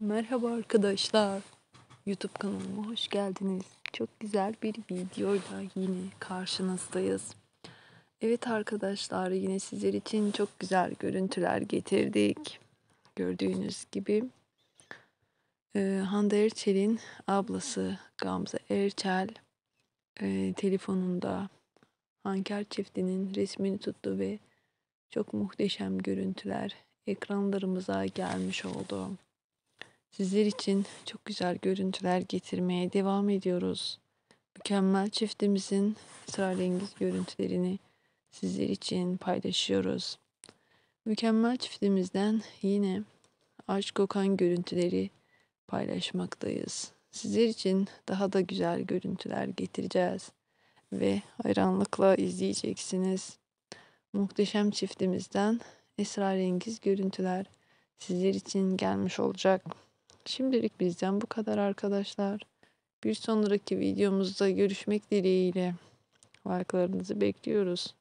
Merhaba arkadaşlar. YouTube kanalıma hoş geldiniz. Çok güzel bir videoyla yine karşınızdayız. Evet arkadaşlar yine sizler için çok güzel görüntüler getirdik. Gördüğünüz gibi ee, Hande Erçel'in ablası Gamze Erçel e, telefonunda Hanker çiftinin resmini tuttu ve çok muhteşem görüntüler ekranlarımıza gelmiş oldu. Sizler için çok güzel görüntüler getirmeye devam ediyoruz. Mükemmel çiftimizin esrarengiz görüntülerini sizler için paylaşıyoruz. Mükemmel çiftimizden yine aşk kokan görüntüleri paylaşmaktayız. Sizler için daha da güzel görüntüler getireceğiz ve hayranlıkla izleyeceksiniz. Muhteşem çiftimizden esrarengiz görüntüler sizler için gelmiş olacak. Şimdilik bizden bu kadar arkadaşlar. Bir sonraki videomuzda görüşmek dileğiyle. Like'larınızı bekliyoruz.